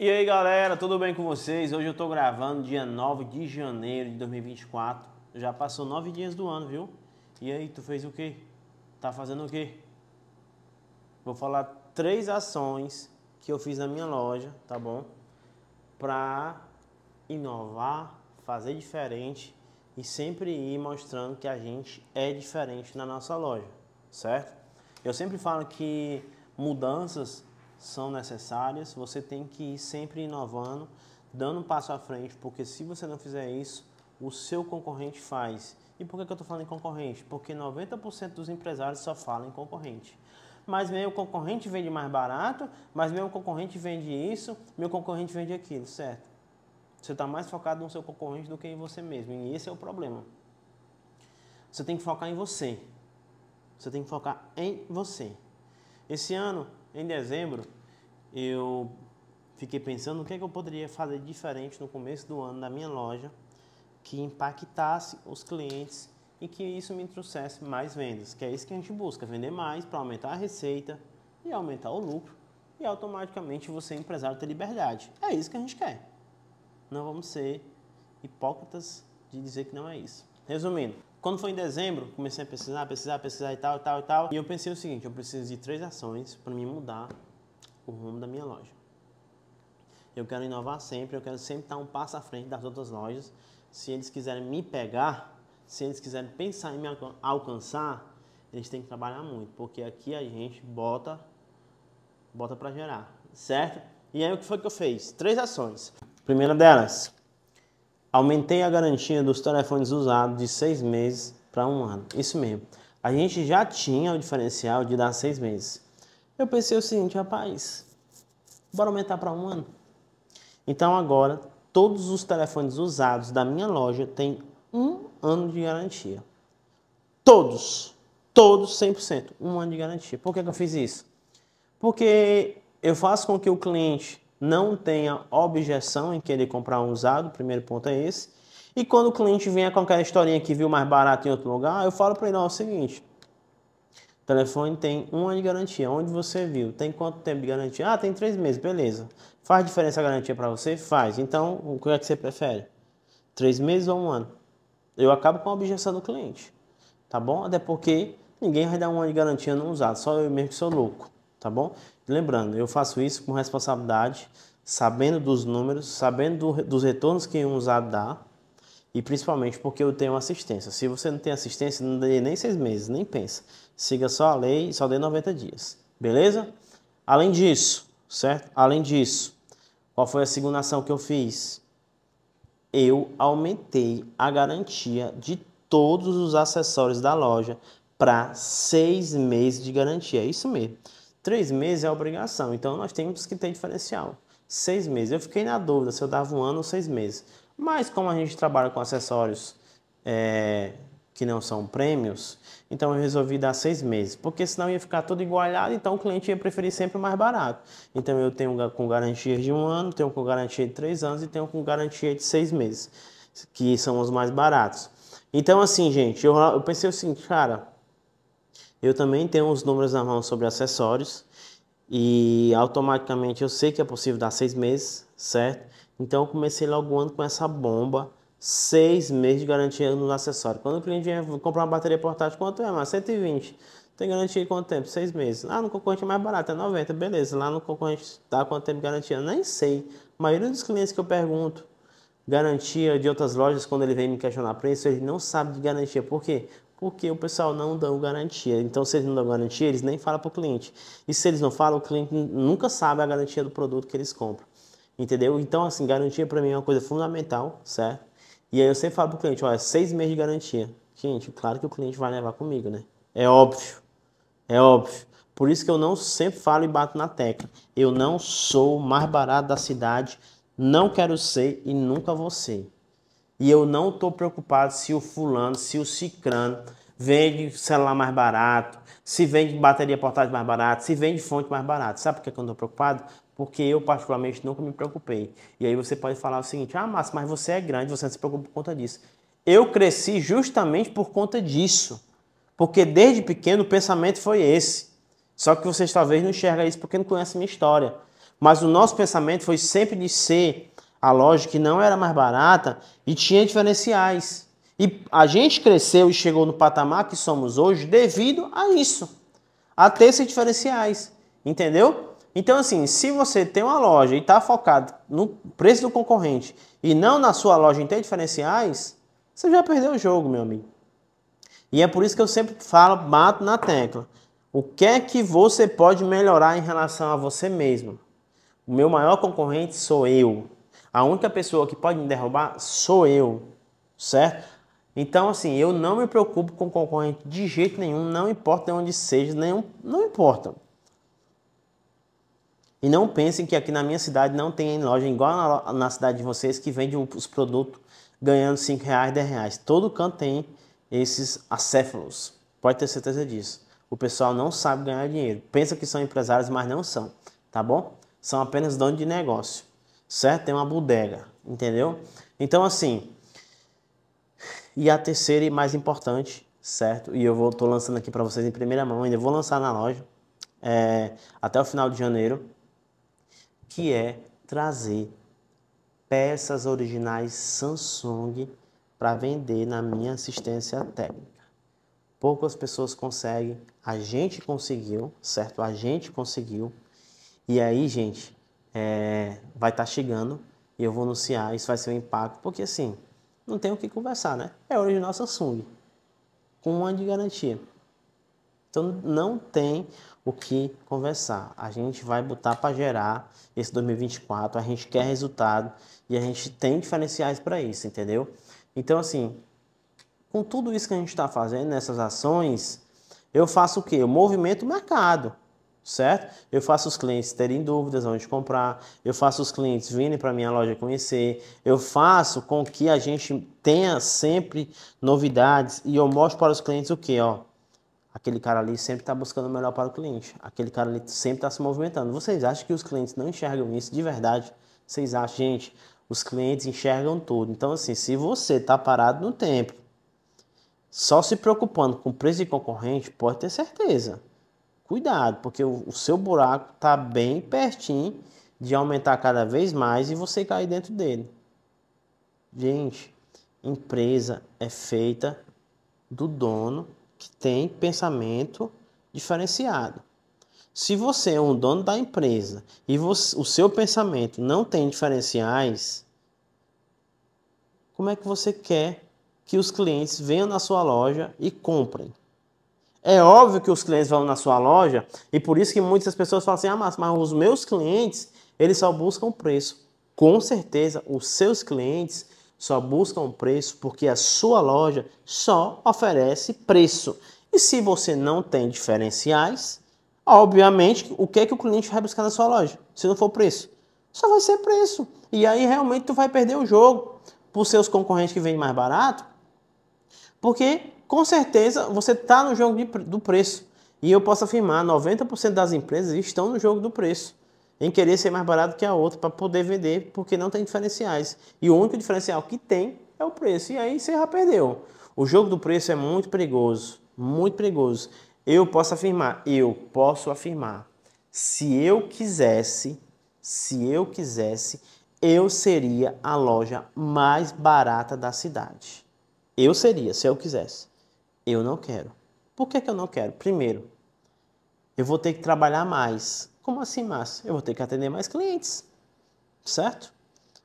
E aí galera, tudo bem com vocês? Hoje eu tô gravando dia 9 de janeiro de 2024. Já passou nove dias do ano, viu? E aí, tu fez o quê? Tá fazendo o quê? Vou falar três ações que eu fiz na minha loja, tá bom? Pra inovar, fazer diferente e sempre ir mostrando que a gente é diferente na nossa loja, certo? Eu sempre falo que mudanças são necessárias, você tem que ir sempre inovando, dando um passo à frente, porque se você não fizer isso, o seu concorrente faz. E por que eu estou falando em concorrente? Porque 90% dos empresários só falam em concorrente. Mas meu concorrente vende mais barato, mas meu concorrente vende isso, meu concorrente vende aquilo, certo? Você está mais focado no seu concorrente do que em você mesmo, e esse é o problema. Você tem que focar em você. Você tem que focar em você. Esse ano, em dezembro, eu fiquei pensando o que, é que eu poderia fazer diferente no começo do ano na minha loja que impactasse os clientes e que isso me trouxesse mais vendas, que é isso que a gente busca, vender mais para aumentar a receita e aumentar o lucro e automaticamente você empresário ter liberdade. É isso que a gente quer. Não vamos ser hipócritas de dizer que não é isso. Resumindo, quando foi em dezembro, comecei a pesquisar, pesquisar, pesquisar e tal, e tal, e tal. E eu pensei o seguinte, eu preciso de três ações para me mudar o rumo da minha loja. Eu quero inovar sempre, eu quero sempre estar um passo à frente das outras lojas. Se eles quiserem me pegar, se eles quiserem pensar em me alcançar, eles têm que trabalhar muito, porque aqui a gente bota bota para gerar, certo? E aí o que foi que eu fiz? Três ações. Primeira delas, aumentei a garantia dos telefones usados de seis meses para um ano. Isso mesmo. A gente já tinha o diferencial de dar seis meses. Eu pensei o seguinte, rapaz, bora aumentar para um ano. Então agora todos os telefones usados da minha loja têm um ano de garantia. Todos, todos 100%, um ano de garantia. Por que, que eu fiz isso? Porque eu faço com que o cliente não tenha objeção em querer comprar um usado, o primeiro ponto é esse. E quando o cliente vem com aquela historinha que viu mais barato em outro lugar, eu falo para ele, ó, é o seguinte, telefone tem um ano de garantia. Onde você viu? Tem quanto tempo de garantia? Ah, tem três meses, beleza. Faz diferença a garantia para você? Faz. Então, o que é que você prefere? Três meses ou um ano? Eu acabo com a objeção do cliente, tá bom? Até porque ninguém vai dar um ano de garantia não usado, só eu mesmo que sou louco, tá bom? Lembrando, eu faço isso com responsabilidade, sabendo dos números, sabendo do, dos retornos que um usado dá, e principalmente porque eu tenho assistência. Se você não tem assistência, não dê nem seis meses, nem pensa. Siga só a lei e só dê 90 dias. Beleza? Além disso, certo? Além disso, qual foi a segunda ação que eu fiz? Eu aumentei a garantia de todos os acessórios da loja para seis meses de garantia. É isso mesmo. Três meses é obrigação, então nós temos que ter diferencial. Seis meses. Eu fiquei na dúvida se eu dava um ano ou seis meses. Mas como a gente trabalha com acessórios é, que não são prêmios, então eu resolvi dar seis meses, porque senão ia ficar tudo igualado, então o cliente ia preferir sempre mais barato. Então eu tenho com garantia de um ano, tenho com garantia de três anos e tenho com garantia de seis meses, que são os mais baratos. Então assim, gente, eu, eu pensei o assim, seguinte, cara, eu também tenho os números na mão sobre acessórios e automaticamente eu sei que é possível dar seis meses, certo? Então eu comecei logo o ano com essa bomba, seis meses de garantia no acessório. Quando o cliente vier comprar uma bateria portátil, quanto é? Mais 120. Tem garantia de quanto tempo? Seis meses. Ah, no concorrente é mais barato, é 90. Beleza, lá no concorrente dá quanto tempo de garantia? Nem sei. A maioria dos clientes que eu pergunto garantia de outras lojas, quando ele vem me questionar preço, ele não sabe de garantia. Por quê? Porque o pessoal não dá garantia. Então, se eles não dão garantia, eles nem falam para o cliente. E se eles não falam, o cliente nunca sabe a garantia do produto que eles compram entendeu? Então, assim, garantia para mim é uma coisa fundamental, certo? E aí eu sempre falo pro cliente, olha, é seis meses de garantia. Gente, claro que o cliente vai levar comigo, né? É óbvio, é óbvio. Por isso que eu não sempre falo e bato na tecla. Eu não sou o mais barato da cidade, não quero ser e nunca vou ser. E eu não estou preocupado se o fulano, se o cicrano vende celular mais barato, se vende bateria portátil mais barato, se vende fonte mais barato. Sabe por que eu não estou preocupado? porque eu particularmente nunca me preocupei. E aí você pode falar o seguinte: ah, Márcio, mas você é grande, você não se preocupa por conta disso. Eu cresci justamente por conta disso, porque desde pequeno o pensamento foi esse. Só que vocês talvez não enxergam isso porque não conhecem a minha história. Mas o nosso pensamento foi sempre de ser a loja que não era mais barata e tinha diferenciais. E a gente cresceu e chegou no patamar que somos hoje devido a isso, a ter esses diferenciais, entendeu? Então, assim, se você tem uma loja e está focado no preço do concorrente e não na sua loja em ter diferenciais, você já perdeu o jogo, meu amigo. E é por isso que eu sempre falo, bato na tecla. O que é que você pode melhorar em relação a você mesmo? O meu maior concorrente sou eu. A única pessoa que pode me derrubar sou eu, certo? Então, assim, eu não me preocupo com concorrente de jeito nenhum, não importa de onde seja, nenhum, não importa. E não pensem que aqui na minha cidade não tem loja igual na, na cidade de vocês que vende os produtos ganhando 5 reais, 10 reais. Todo canto tem esses acéfalos. Pode ter certeza disso. O pessoal não sabe ganhar dinheiro. Pensa que são empresários, mas não são, tá bom? São apenas donos de negócio, certo? Tem uma bodega, entendeu? Então, assim. E a terceira e mais importante, certo? E eu vou, tô lançando aqui para vocês em primeira mão, ainda vou lançar na loja é, até o final de janeiro, que é trazer peças originais Samsung para vender na minha assistência técnica. Poucas pessoas conseguem, a gente conseguiu, certo? A gente conseguiu. E aí, gente, é, vai estar tá chegando e eu vou anunciar, isso vai ser um impacto, porque assim, não tem o que conversar, né? É original Samsung, com um ano de garantia. Então não tem o que conversar. A gente vai botar para gerar esse 2024, a gente quer resultado e a gente tem diferenciais para isso, entendeu? Então assim, com tudo isso que a gente está fazendo nessas ações, eu faço o quê? Eu movimento o mercado, certo? Eu faço os clientes terem dúvidas onde comprar, eu faço os clientes virem para minha loja conhecer, eu faço com que a gente tenha sempre novidades e eu mostro para os clientes o quê, ó. Aquele cara ali sempre está buscando o melhor para o cliente. Aquele cara ali sempre está se movimentando. Vocês acham que os clientes não enxergam isso de verdade? Vocês acham, gente? Os clientes enxergam tudo. Então, assim, se você está parado no tempo, só se preocupando com preço de concorrente, pode ter certeza. Cuidado, porque o, o seu buraco está bem pertinho de aumentar cada vez mais e você cair dentro dele. Gente, empresa é feita do dono que tem pensamento diferenciado. Se você é um dono da empresa e você, o seu pensamento não tem diferenciais, como é que você quer que os clientes venham na sua loja e comprem? É óbvio que os clientes vão na sua loja e por isso que muitas pessoas falam assim: ah, mas, mas os meus clientes eles só buscam preço. Com certeza, os seus clientes só busca um preço porque a sua loja só oferece preço. E se você não tem diferenciais, obviamente, o que é que o cliente vai buscar na sua loja? Se não for preço, só vai ser preço. E aí realmente tu vai perder o jogo por seus concorrentes que vendem mais barato, porque com certeza você está no jogo de, do preço. E eu posso afirmar, 90% das empresas estão no jogo do preço em querer ser mais barato que a outra para poder vender, porque não tem diferenciais. E o único diferencial que tem é o preço. E aí você já perdeu. O jogo do preço é muito perigoso, muito perigoso. Eu posso afirmar, eu posso afirmar. Se eu quisesse, se eu quisesse, eu seria a loja mais barata da cidade. Eu seria, se eu quisesse. Eu não quero. Por que, que eu não quero? Primeiro, eu vou ter que trabalhar mais. Como assim, Márcio? Eu vou ter que atender mais clientes, certo?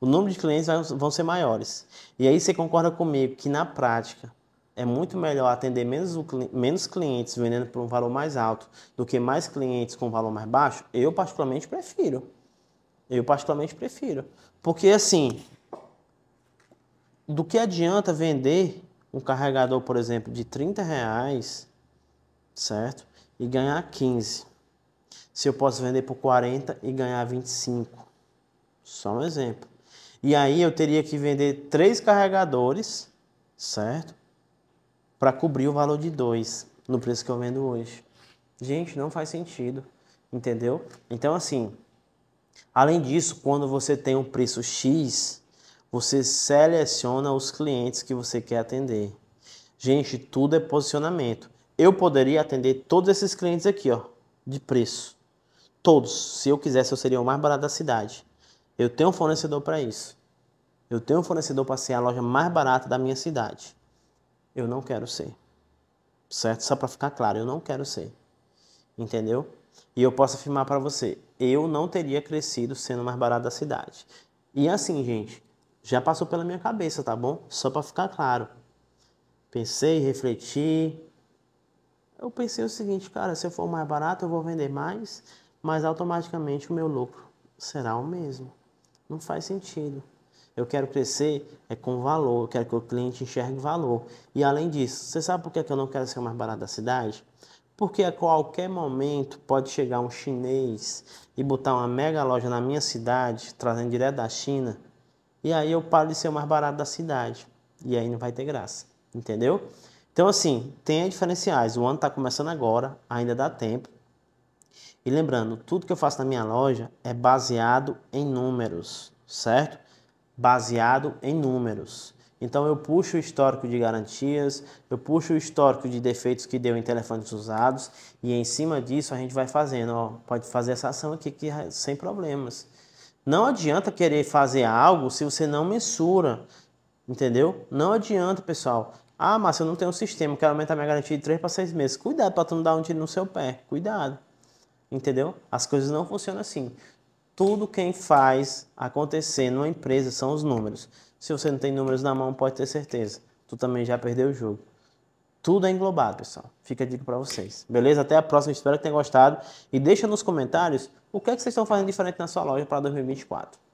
O número de clientes vai, vão ser maiores. E aí você concorda comigo que na prática é muito melhor atender menos, menos clientes vendendo por um valor mais alto do que mais clientes com valor mais baixo? Eu particularmente prefiro. Eu particularmente prefiro. Porque assim, do que adianta vender um carregador, por exemplo, de 30 reais, certo? e ganhar 15. Se eu posso vender por 40 e ganhar 25. Só um exemplo. E aí eu teria que vender três carregadores, certo? Para cobrir o valor de dois no preço que eu vendo hoje. Gente, não faz sentido, entendeu? Então assim, além disso, quando você tem um preço X, você seleciona os clientes que você quer atender. Gente, tudo é posicionamento eu poderia atender todos esses clientes aqui, ó, de preço. Todos. Se eu quisesse, eu seria o mais barato da cidade. Eu tenho um fornecedor para isso. Eu tenho um fornecedor para ser a loja mais barata da minha cidade. Eu não quero ser. Certo? Só para ficar claro, eu não quero ser. Entendeu? E eu posso afirmar para você, eu não teria crescido sendo mais barato da cidade. E assim, gente, já passou pela minha cabeça, tá bom? Só para ficar claro. Pensei, refleti, eu pensei o seguinte, cara, se eu for mais barato, eu vou vender mais, mas automaticamente o meu lucro será o mesmo. Não faz sentido. Eu quero crescer é com valor, eu quero que o cliente enxergue valor. E além disso, você sabe por é que eu não quero ser o mais barato da cidade? Porque a qualquer momento pode chegar um chinês e botar uma mega loja na minha cidade, trazendo direto da China, e aí eu paro de ser o mais barato da cidade. E aí não vai ter graça, entendeu? Então, assim, tem diferenciais. O ano está começando agora, ainda dá tempo. E lembrando, tudo que eu faço na minha loja é baseado em números, certo? Baseado em números. Então eu puxo o histórico de garantias, eu puxo o histórico de defeitos que deu em telefones usados e em cima disso a gente vai fazendo, ó, pode fazer essa ação aqui que, é sem problemas. Não adianta querer fazer algo se você não mensura, entendeu? Não adianta, pessoal. Ah, mas eu não tenho um sistema, quero aumentar minha garantia de 3 para 6 meses. Cuidado para tu não dar um tiro no seu pé. Cuidado. Entendeu? As coisas não funcionam assim. Tudo quem faz acontecer numa empresa são os números. Se você não tem números na mão, pode ter certeza. Tu também já perdeu o jogo. Tudo é englobado, pessoal. Fica a dica para vocês. Beleza? Até a próxima. Espero que tenham gostado. E deixa nos comentários o que, é que vocês estão fazendo diferente na sua loja para 2024.